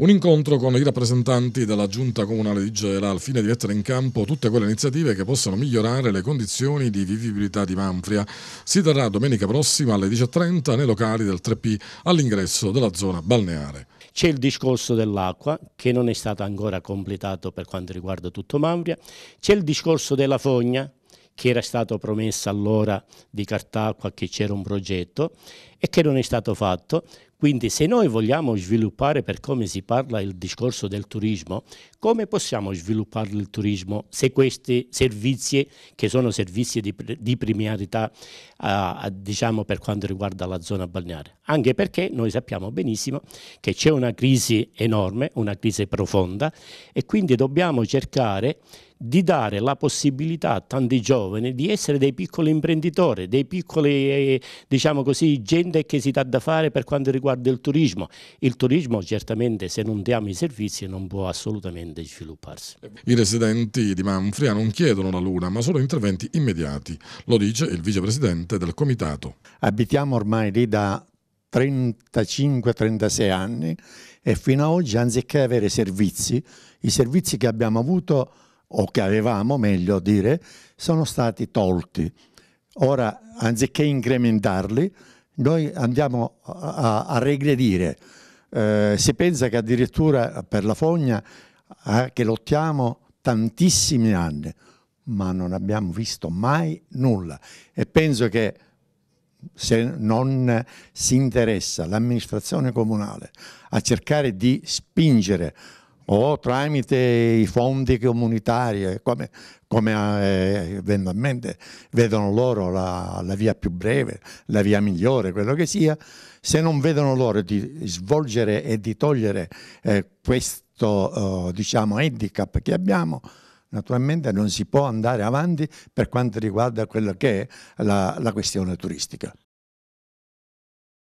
Un incontro con i rappresentanti della giunta comunale di Gela al fine di mettere in campo tutte quelle iniziative che possano migliorare le condizioni di vivibilità di Manfria si terrà domenica prossima alle 10.30 nei locali del 3P all'ingresso della zona balneare. C'è il discorso dell'acqua che non è stato ancora completato per quanto riguarda tutto Manfria, c'è il discorso della fogna che era stato promessa allora di Cartacqua che c'era un progetto e che non è stato fatto. Quindi se noi vogliamo sviluppare per come si parla il discorso del turismo, come possiamo sviluppare il turismo se questi servizi, che sono servizi di, di premialità eh, diciamo per quanto riguarda la zona balneare? Anche perché noi sappiamo benissimo che c'è una crisi enorme, una crisi profonda e quindi dobbiamo cercare di dare la possibilità a tanti giovani di essere dei piccoli imprenditori, dei piccoli, eh, diciamo così, gente che si dà da fare per quanto riguarda il turismo. Il turismo certamente se non diamo i servizi non può assolutamente svilupparsi. I residenti di Manfria non chiedono la luna ma solo interventi immediati, lo dice il vicepresidente del comitato. Abitiamo ormai lì da 35-36 anni e fino ad oggi anziché avere servizi, i servizi che abbiamo avuto o che avevamo, meglio dire, sono stati tolti. Ora, anziché incrementarli, noi andiamo a, a regredire. Eh, si pensa che addirittura per la fogna eh, che lottiamo tantissimi anni, ma non abbiamo visto mai nulla. E penso che se non si interessa l'amministrazione comunale a cercare di spingere o tramite i fondi comunitari, eh, come, come eh, eventualmente vedono loro la, la, via più breve, la via migliore, quello che sia, se non vedono loro di svolgere e di togliere eh, questo eh, diciamo, handicap che abbiamo, naturalmente non si può andare avanti per quanto riguarda quella che è la, la questione turistica.